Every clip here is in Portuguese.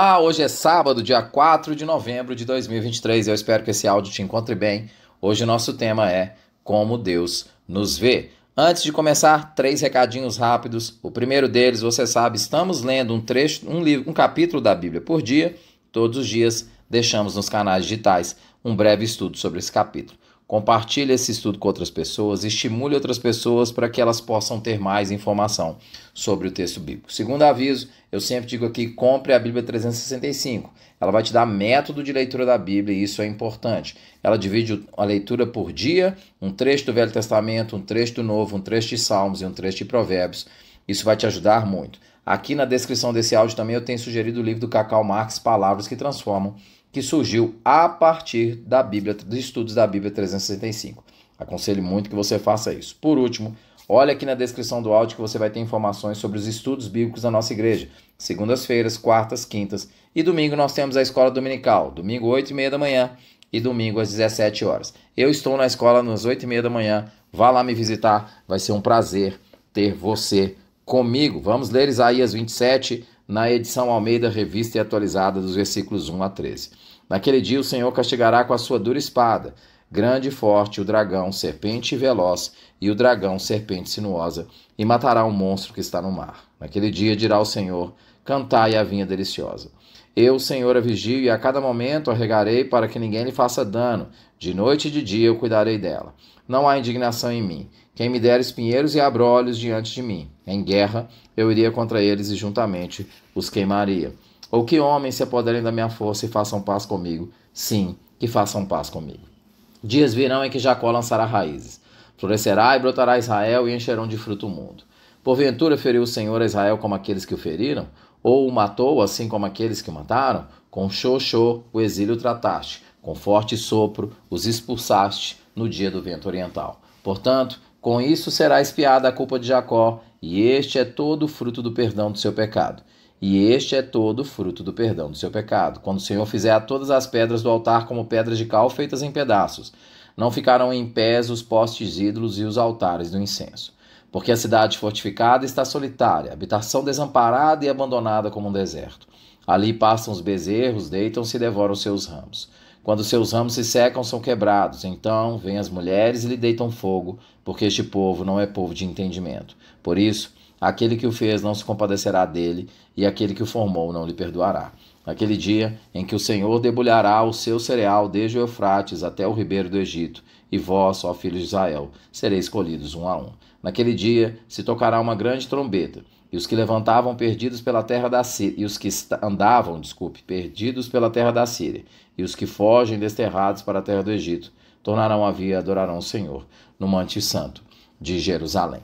Ah, hoje é sábado, dia 4 de novembro de 2023. Eu espero que esse áudio te encontre bem. Hoje o nosso tema é Como Deus nos vê. Antes de começar, três recadinhos rápidos. O primeiro deles, você sabe, estamos lendo um trecho, um livro, um capítulo da Bíblia por dia. Todos os dias deixamos nos canais digitais um breve estudo sobre esse capítulo. Compartilhe esse estudo com outras pessoas, estimule outras pessoas para que elas possam ter mais informação sobre o texto bíblico. Segundo aviso, eu sempre digo aqui, compre a Bíblia 365. Ela vai te dar método de leitura da Bíblia e isso é importante. Ela divide a leitura por dia, um trecho do Velho Testamento, um trecho do Novo, um trecho de Salmos e um trecho de Provérbios. Isso vai te ajudar muito. Aqui na descrição desse áudio também eu tenho sugerido o livro do Cacau Marx, Palavras que Transformam, que surgiu a partir da Bíblia, dos estudos da Bíblia 365. Aconselho muito que você faça isso. Por último, olha aqui na descrição do áudio que você vai ter informações sobre os estudos bíblicos da nossa igreja. Segundas-feiras, quartas, quintas e domingo nós temos a escola dominical. Domingo, 8 e meia da manhã e domingo às 17 horas. Eu estou na escola às 8 e meia da manhã. Vá lá me visitar. Vai ser um prazer ter você comigo. Vamos ler Isaías 27, na edição Almeida, revista e atualizada, dos versículos 1 a 13. Naquele dia o Senhor castigará com a sua dura espada, grande e forte, o dragão, serpente e veloz, e o dragão, serpente sinuosa, e matará o um monstro que está no mar. Naquele dia dirá o Senhor: Cantai a vinha deliciosa. Eu, Senhor, a vigio e a cada momento a regarei para que ninguém lhe faça dano. De noite e de dia eu cuidarei dela. Não há indignação em mim. Quem me der espinheiros e abrolhos diante de mim. Em guerra, eu iria contra eles e juntamente os queimaria. Ou que homens se apoderem da minha força e façam paz comigo. Sim, que façam paz comigo. Dias virão em que Jacó lançará raízes. Florescerá e brotará Israel e encherão de fruto o mundo. Porventura feriu o Senhor a Israel como aqueles que o feriram? Ou o matou, assim como aqueles que o mataram? Com xoxô o exílio trataste, com forte sopro os expulsaste no dia do vento oriental. Portanto, com isso será espiada a culpa de Jacó e este é todo o fruto do perdão do seu pecado. E este é todo o fruto do perdão do seu pecado. Quando o Senhor fizer todas as pedras do altar como pedras de cal feitas em pedaços, não ficarão em pés os postes ídolos e os altares do incenso. Porque a cidade fortificada está solitária, habitação desamparada e abandonada como um deserto. Ali passam os bezerros, deitam-se e devoram seus ramos. Quando seus ramos se secam, são quebrados. Então vêm as mulheres e lhe deitam fogo, porque este povo não é povo de entendimento. Por isso, aquele que o fez não se compadecerá dele, e aquele que o formou não lhe perdoará. Naquele dia em que o Senhor debulhará o seu cereal desde o Eufrates até o ribeiro do Egito, e vós, ó filhos de Israel, sereis colhidos um a um. Naquele dia se tocará uma grande trombeta e os que levantavam perdidos pela terra da Síria, e os que andavam, desculpe, perdidos pela terra da Síria, e os que fogem desterrados para a terra do Egito, tornarão a via e adorarão o Senhor no Monte Santo de Jerusalém.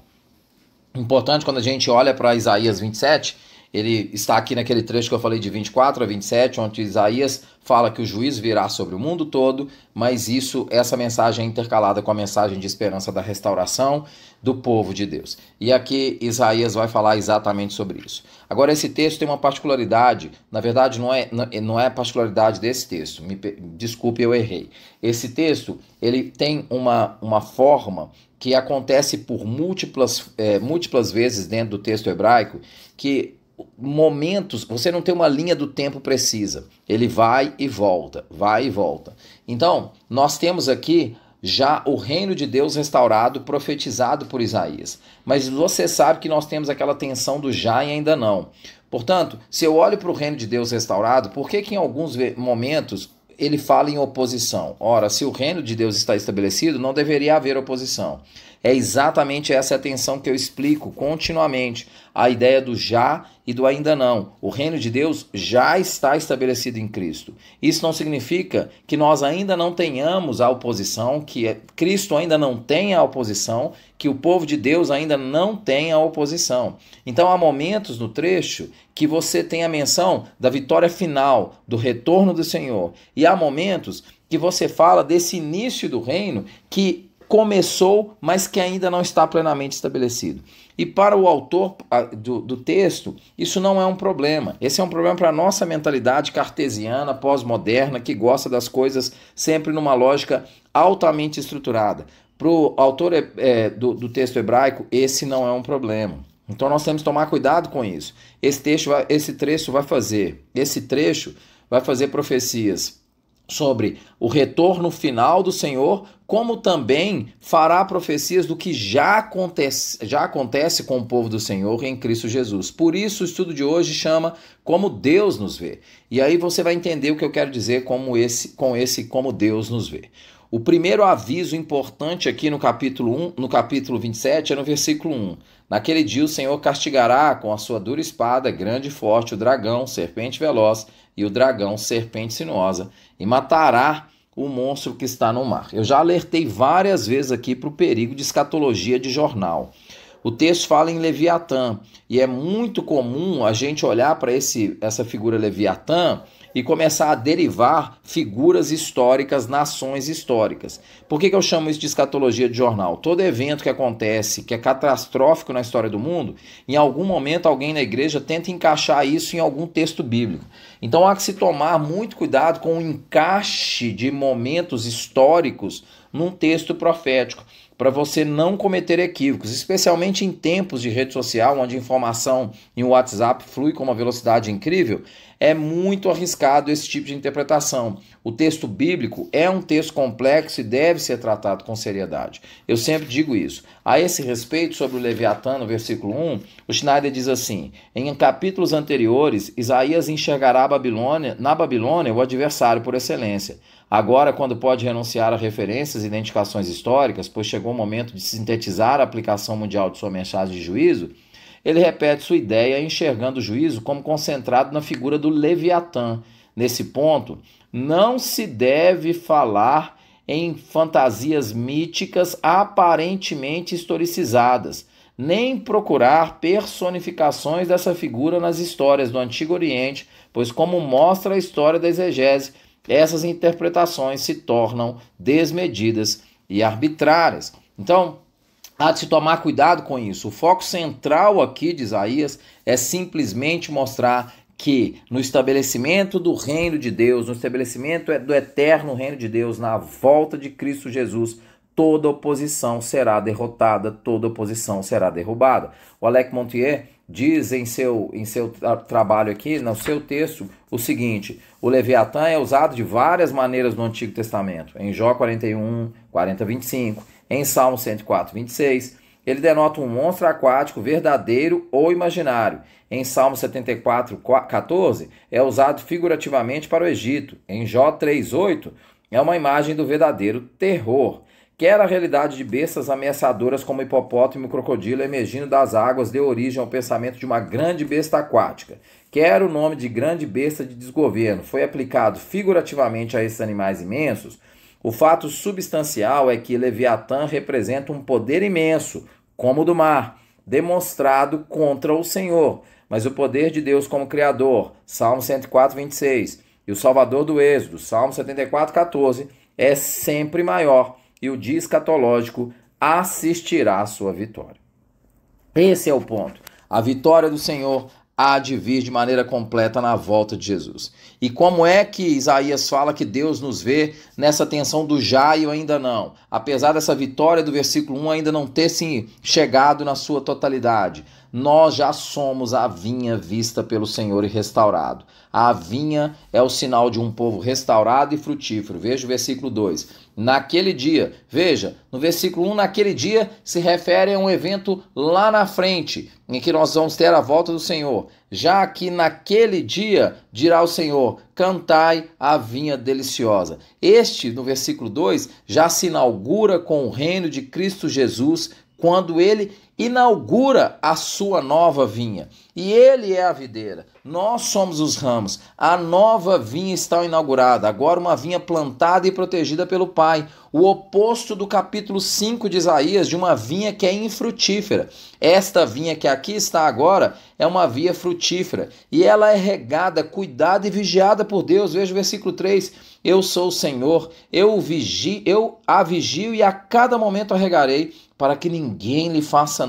Importante quando a gente olha para Isaías 27, ele está aqui naquele trecho que eu falei de 24 a 27, onde Isaías fala que o juiz virá sobre o mundo todo, mas isso, essa mensagem é intercalada com a mensagem de esperança da restauração do povo de Deus. E aqui Isaías vai falar exatamente sobre isso. Agora, esse texto tem uma particularidade, na verdade, não é, não é particularidade desse texto, me, desculpe, eu errei. Esse texto ele tem uma, uma forma que acontece por múltiplas, é, múltiplas vezes dentro do texto hebraico, que momentos, você não tem uma linha do tempo precisa. Ele vai e volta, vai e volta. Então, nós temos aqui já o reino de Deus restaurado, profetizado por Isaías. Mas você sabe que nós temos aquela tensão do já e ainda não. Portanto, se eu olho para o reino de Deus restaurado, por que, que em alguns momentos ele fala em oposição. Ora, se o reino de Deus está estabelecido, não deveria haver oposição. É exatamente essa atenção que eu explico continuamente, a ideia do já e do ainda não. O reino de Deus já está estabelecido em Cristo. Isso não significa que nós ainda não tenhamos a oposição, que é, Cristo ainda não tem a oposição, que o povo de Deus ainda não tem a oposição. Então há momentos no trecho que você tem a menção da vitória final, do retorno do Senhor, e há momentos que você fala desse início do reino que começou, mas que ainda não está plenamente estabelecido. E para o autor do, do texto, isso não é um problema. Esse é um problema para a nossa mentalidade cartesiana, pós-moderna, que gosta das coisas sempre numa lógica altamente estruturada. Para o autor é, é do, do texto hebraico, esse não é um problema. Então nós temos que tomar cuidado com isso. Esse, texto, esse trecho vai fazer, esse trecho vai fazer profecias sobre o retorno final do Senhor, como também fará profecias do que já acontece, já acontece com o povo do Senhor em Cristo Jesus. Por isso, o estudo de hoje chama Como Deus nos vê. E aí você vai entender o que eu quero dizer como esse, com esse Como Deus nos vê. O primeiro aviso importante aqui no capítulo 1, no capítulo 27 é no versículo 1. Naquele dia o Senhor castigará com a sua dura espada grande e forte o dragão, serpente veloz, e o dragão, serpente sinuosa, e matará o monstro que está no mar. Eu já alertei várias vezes aqui para o perigo de escatologia de jornal. O texto fala em Leviatã, e é muito comum a gente olhar para essa figura Leviatã e começar a derivar figuras históricas, nações históricas. Por que, que eu chamo isso de escatologia de jornal? Todo evento que acontece, que é catastrófico na história do mundo, em algum momento alguém na igreja tenta encaixar isso em algum texto bíblico. Então há que se tomar muito cuidado com o encaixe de momentos históricos num texto profético para você não cometer equívocos, especialmente em tempos de rede social onde informação em WhatsApp flui com uma velocidade incrível é muito arriscado esse tipo de interpretação. O texto bíblico é um texto complexo e deve ser tratado com seriedade. Eu sempre digo isso. A esse respeito, sobre o Leviatã, no versículo 1, o Schneider diz assim: Em capítulos anteriores, Isaías enxergará a Babilônia, na Babilônia o adversário por excelência. Agora, quando pode renunciar a referências e identificações históricas, pois chegou o momento de sintetizar a aplicação mundial de sua mensagem de juízo, ele repete sua ideia enxergando o juízo como concentrado na figura do Leviatã. Nesse ponto, não se deve falar em fantasias míticas aparentemente historicizadas, nem procurar personificações dessa figura nas histórias do Antigo Oriente, pois, como mostra a história da exegese, essas interpretações se tornam desmedidas e arbitrárias. Então, há de se tomar cuidado com isso. O foco central aqui de Isaías é simplesmente mostrar que no estabelecimento do reino de Deus, no estabelecimento do eterno reino de Deus, na volta de Cristo Jesus, toda oposição será derrotada, toda oposição será derrubada. O Alec Montier diz em seu, em seu trabalho aqui, no seu texto, o seguinte: o Leviatã é usado de várias maneiras no Antigo Testamento, em Jó 41, 40, 25 em Salmo 104, 26, ele denota um monstro aquático verdadeiro ou imaginário. Em Salmo 74, 14, é usado figurativamente para o Egito. Em Jó 3,8, é uma imagem do verdadeiro terror. Quer a realidade de bestas ameaçadoras como hipopótamo e crocodilo emergindo das águas deu origem ao pensamento de uma grande besta aquática. Quer o nome de grande besta de desgoverno foi aplicado figurativamente a esses animais imensos, o fato substancial é que Leviatã representa um poder imenso, como o do mar, demonstrado contra o Senhor, mas o poder de Deus como Criador, Salmo 104, 26, e o Salvador do Êxodo, Salmo 74, 14, é sempre maior e o dia escatológico assistirá à sua vitória. Esse é o ponto. A vitória do Senhor há de vir de maneira completa na volta de Jesus. E como é que Isaías fala que Deus nos vê nessa tensão do já e ainda não? Apesar dessa vitória do versículo 1 ainda não ter se chegado na sua totalidade nós já somos a vinha vista pelo Senhor e restaurado. A vinha é o sinal de um povo restaurado e frutífero. Veja o versículo 2. Naquele dia, veja, no versículo 1, naquele dia se refere a um evento lá na frente, em que nós vamos ter a volta do Senhor. Já que naquele dia dirá o Senhor: cantai a vinha deliciosa. Este, no versículo 2, já se inaugura com o reino de Cristo Jesus, quando ele inaugura a sua nova vinha. E ele é a videira, nós somos os ramos. A nova vinha está inaugurada, agora uma vinha plantada e protegida pelo Pai. O oposto do capítulo 5 de Isaías, de uma vinha que é infrutífera. Esta vinha que aqui está agora é uma vinha frutífera e ela é regada, cuidada e vigiada por Deus. Veja o versículo 3. Eu sou o Senhor, eu vigi eu a vigio e a cada momento a regarei, para que ninguém lhe faça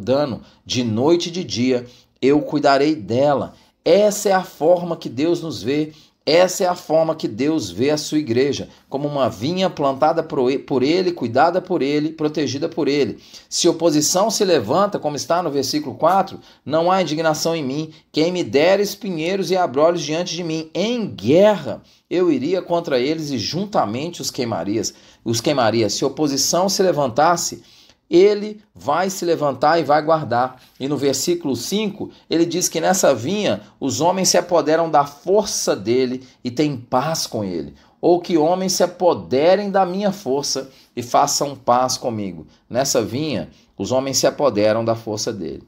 dano de noite e de dia, eu cuidarei dela. Essa é a forma que Deus nos vê, essa é a forma que Deus vê a sua igreja, como uma vinha plantada por ele, cuidada por ele, protegida por ele. Se oposição se levanta, como está no versículo 4, não há indignação em mim. Quem me der espinheiros e abrolhos diante de mim, em guerra eu iria contra eles e juntamente os queimarias. Os queimaria. Se oposição se levantasse, ele vai se levantar e vai guardar. E no versículo 5, ele diz que nessa vinha os homens se apoderam da força dele e têm paz com ele. Ou que homens se apoderem da minha força e façam paz comigo. Nessa vinha, os homens se apoderam da força dele.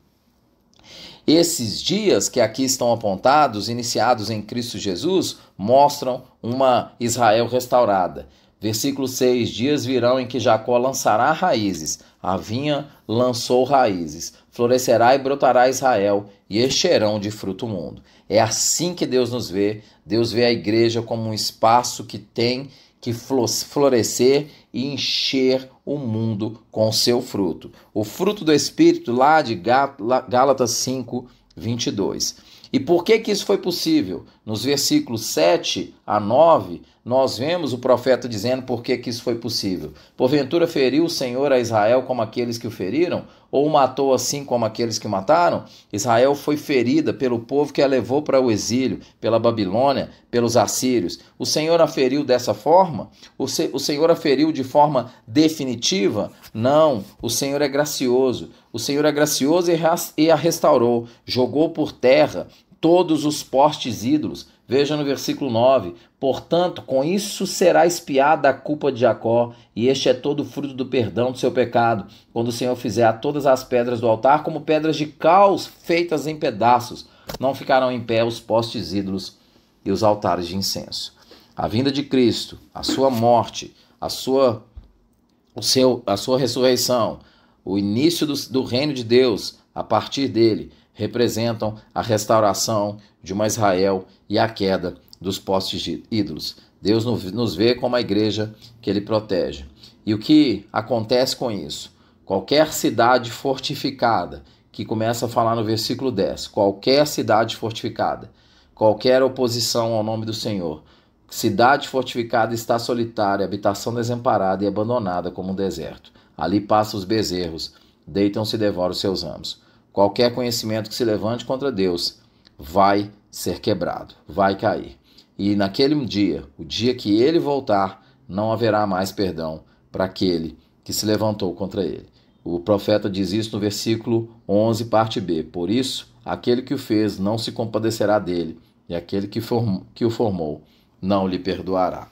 Esses dias que aqui estão apontados, iniciados em Cristo Jesus, mostram uma Israel restaurada. Versículo 6: Dias virão em que Jacó lançará raízes, a vinha lançou raízes, florescerá e brotará Israel, e encherão de fruto o mundo. É assim que Deus nos vê. Deus vê a igreja como um espaço que tem que florescer e encher o mundo com seu fruto. O fruto do Espírito, lá de Gálatas 5, 22. E por que, que isso foi possível? Nos versículos 7 a 9, nós vemos o profeta dizendo por que, que isso foi possível. Porventura feriu o Senhor a Israel como aqueles que o feriram? Ou matou assim como aqueles que o mataram? Israel foi ferida pelo povo que a levou para o exílio, pela Babilônia, pelos assírios. O Senhor a feriu dessa forma? O, se, o Senhor a feriu de forma definitiva? Não, o Senhor é gracioso. O Senhor é gracioso e a restaurou, jogou por terra todos os postes ídolos Veja no versículo 9: Portanto, com isso será espiada a culpa de Jacó, e este é todo o fruto do perdão do seu pecado, quando o Senhor fizer a todas as pedras do altar como pedras de caos feitas em pedaços. Não ficarão em pé os postes ídolos e os altares de incenso. A vinda de Cristo, a sua morte, a sua, o seu, a sua ressurreição, o início do, do reino de Deus a partir dele representam a restauração de uma Israel e a queda dos postes de ídolos. Deus nos vê como a igreja que ele protege. E o que acontece com isso? Qualquer cidade fortificada, que começa a falar no versículo 10, qualquer cidade fortificada, qualquer oposição ao nome do Senhor, cidade fortificada está solitária, habitação desamparada e abandonada como um deserto. Ali passam os bezerros, deitam-se e devoram seus amos. Qualquer conhecimento que se levante contra Deus vai ser quebrado, vai cair. E naquele dia, o dia que ele voltar, não haverá mais perdão para aquele que se levantou contra ele. O profeta diz isso no versículo 11, parte B. Por isso, aquele que o fez não se compadecerá dele, e aquele que, form que o formou não lhe perdoará.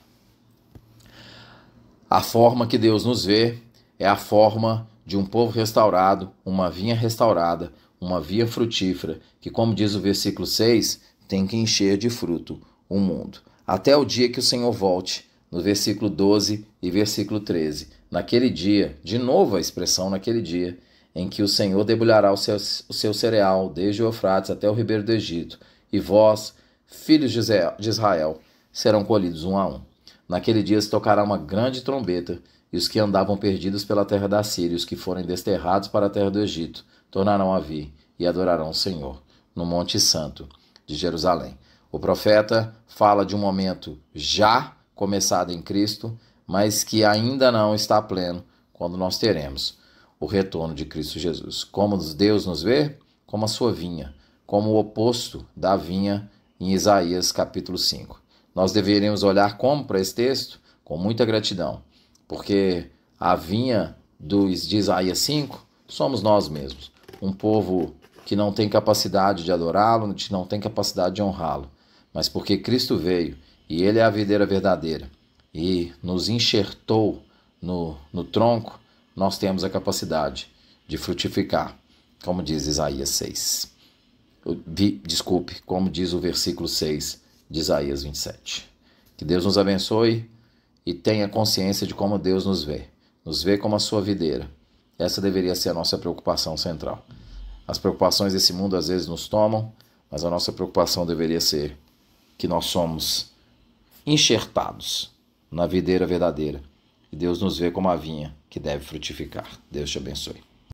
A forma que Deus nos vê é a forma de um povo restaurado, uma vinha restaurada, uma via frutífera, que, como diz o versículo 6, tem que encher de fruto o mundo. Até o dia que o Senhor volte, no versículo 12 e versículo 13. Naquele dia, de novo a expressão naquele dia, em que o Senhor debulhará o seu, o seu cereal, desde o Eufrates até o ribeiro do Egito, e vós, filhos de Israel, serão colhidos um a um. Naquele dia se tocará uma grande trombeta, e os que andavam perdidos pela terra da Síria, os que forem desterrados para a terra do Egito, tornarão a vir e adorarão o Senhor, no Monte Santo de Jerusalém. O profeta fala de um momento já começado em Cristo, mas que ainda não está pleno, quando nós teremos o retorno de Cristo Jesus. Como Deus nos vê? Como a sua vinha, como o oposto da vinha em Isaías capítulo 5 nós deveríamos olhar como para esse texto? Com muita gratidão, porque a vinha dos, de Isaías 5 somos nós mesmos, um povo que não tem capacidade de adorá-lo, que não tem capacidade de honrá-lo, mas porque Cristo veio e Ele é a videira verdadeira e nos enxertou no, no tronco, nós temos a capacidade de frutificar, como diz Isaías 6. Desculpe, como diz o versículo 6 de Isaías 27. Que Deus nos abençoe e tenha consciência de como Deus nos vê. Nos vê como a sua videira. Essa deveria ser a nossa preocupação central. As preocupações desse mundo às vezes nos tomam, mas a nossa preocupação deveria ser que nós somos enxertados na videira verdadeira. E Deus nos vê como a vinha que deve frutificar. Deus te abençoe.